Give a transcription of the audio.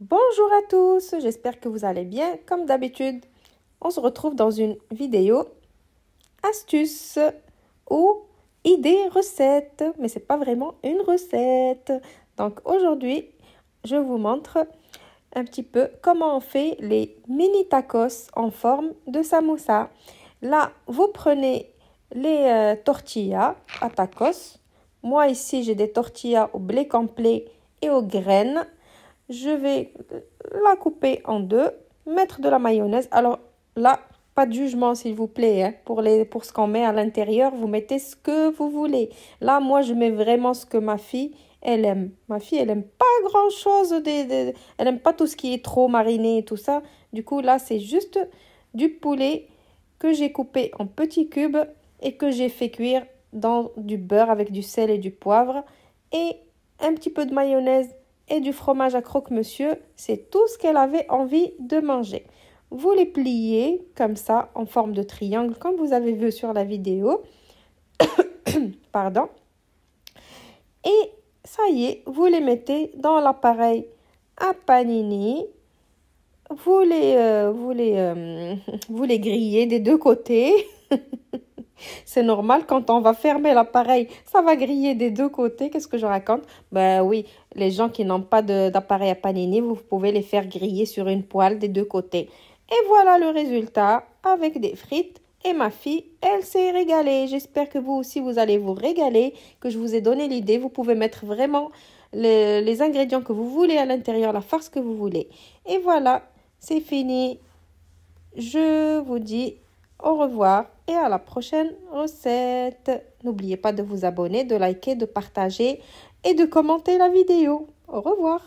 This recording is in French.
Bonjour à tous, j'espère que vous allez bien. Comme d'habitude, on se retrouve dans une vidéo astuce ou idée recette, mais c'est pas vraiment une recette. Donc aujourd'hui, je vous montre un petit peu comment on fait les mini tacos en forme de samoussa. Là, vous prenez les euh, tortillas à tacos. Moi ici, j'ai des tortillas au blé complet et aux graines je vais euh, la couper en deux, mettre de la mayonnaise. Alors là, pas de jugement s'il vous plaît. Hein. Pour, les, pour ce qu'on met à l'intérieur, vous mettez ce que vous voulez. Là, moi, je mets vraiment ce que ma fille, elle aime. Ma fille, elle aime pas grand-chose. elle aime pas tout ce qui est trop mariné et tout ça. Du coup, là, c'est juste du poulet que j'ai coupé en petits cubes et que j'ai fait cuire dans du beurre avec du sel et du poivre et un petit peu de mayonnaise et du fromage à croque-monsieur. C'est tout ce qu'elle avait envie de manger. Vous les pliez comme ça en forme de triangle comme vous avez vu sur la vidéo. Pardon. Et ça y est, vous les mettez dans l'appareil à panini. Vous les, euh, vous, les, euh, vous les grillez des deux côtés. c'est normal. Quand on va fermer l'appareil, ça va griller des deux côtés. Qu'est-ce que je raconte Ben oui, les gens qui n'ont pas d'appareil à panini, vous pouvez les faire griller sur une poêle des deux côtés. Et voilà le résultat avec des frites et ma fille, elle s'est régalée. J'espère que vous aussi, vous allez vous régaler, que je vous ai donné l'idée. Vous pouvez mettre vraiment les ingrédients que vous voulez à l'intérieur, la farce que vous voulez. Et voilà, c'est fini. Je vous dis au revoir et à la prochaine recette. N'oubliez pas de vous abonner, de liker, de partager et de commenter la vidéo. Au revoir